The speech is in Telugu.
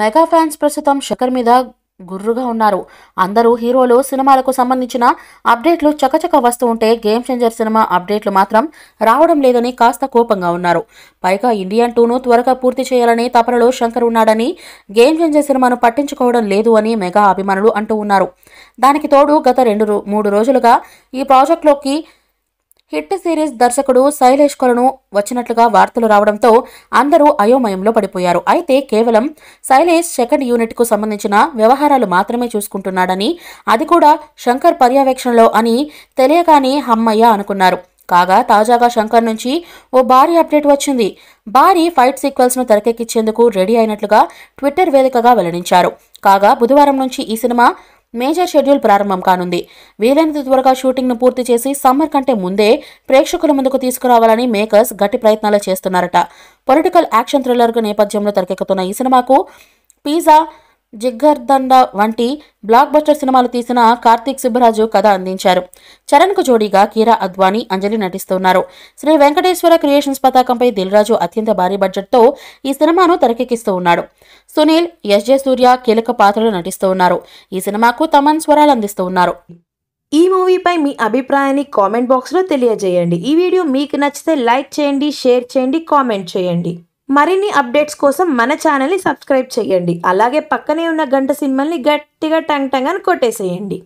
మెగా ఫ్యాన్స్ ప్రస్తుతం శకర్ మీద గుర్రుగా ఉన్నారు అందరూ హీరోలు సినిమాలకు సంబంధించిన అప్డేట్లు చకచక వస్తూ ఉంటే గేమ్ చేంజర్ సినిమా అప్డేట్లు మాత్రం రావడం లేదని కాస్త కోపంగా ఉన్నారు పైగా ఇండియన్ టూను త్వరగా పూర్తి చేయాలని తపనలో శంకర్ ఉన్నాడని గేమ్ చేంజర్ సినిమాను పట్టించుకోవడం లేదు అని మెగా అభిమానులు అంటూ ఉన్నారు దానికి తోడు గత రెండు మూడు రోజులుగా ఈ ప్రాజెక్టులోకి హిట్ సిరీస్ దర్శకుడు శైలేష్ కొలను వచ్చినట్లుగా వార్తలు రావడంతో అందరూ అయోమయంలో పడిపోయారు అయితే కేవలం శైలేష్ సెకండ్ యూనిట్కు సంబంధించిన వ్యవహారాలు మాత్రమే చూసుకుంటున్నాడని అది కూడా శంకర్ పర్యవేక్షణలో అని తెలియగానే హమ్మయ్య అనుకున్నారు కాగా తాజాగా శంకర్ నుంచి ఓ భారీ అప్డేట్ వచ్చింది భారీ ఫైట్ సీక్వెల్స్ను తెరకెక్కించేందుకు రెడీ అయినట్లుగా ట్విట్టర్ వేదికగా వెల్లడించారు కాగా బుధవారం నుంచి ఈ సినిమా మేజర్ షెడ్యూల్ ప్రారంభం కానుంది వీలైనంత త్వరగా షూటింగ్ను పూర్తి చేసి సమ్మర్ కంటే ముందే ప్రేక్షకుల ముందుకు తీసుకురావాలని మేకర్స్ గట్టి ప్రయత్నాలు చేస్తున్నారట పొలిటికల్ యాక్షన్ థ్రిల్లర్ నేపథ్యంలో తెరకెక్కుతున్న ఈ సినిమాకు పిజ్జా జిగ్గర్దండ వంటి బ్లాక్ బస్టర్ సినిమాలు తీసిన కార్తీక్ సుబ్బరాజు కథ అందించారు చరణ్కు జోడీగా కీరా అద్వానీ అంజలి నటిస్తున్నారు శ్రీ వెంకటేశ్వర క్రియేషన్స్ పతాకంపై రాజు అత్యంత భారీ బడ్జెట్తో ఈ సినిమాను తెరకెక్కిస్తూ ఉన్నాడు సునీల్ ఎస్ జే సూర్య కీలక పాత్రలు నటిస్తూ ఉన్నారు ఈ సినిమాకు తమన్ స్వరాలు అందిస్తూ ఉన్నారు ఈ మూవీపై మీ అభిప్రాయాన్ని కామెంట్ బాక్స్లో తెలియజేయండి ఈ వీడియో మీకు నచ్చితే లైక్ చేయండి షేర్ చేయండి కామెంట్ చేయండి మరిన్ని అప్డేట్స్ కోసం మన ఛానల్ని సబ్స్క్రైబ్ చేయండి అలాగే పక్కనే ఉన్న గంట సినిమాల్ని గట్టిగా టంగ్ టంగ్ అని కొట్టేసేయండి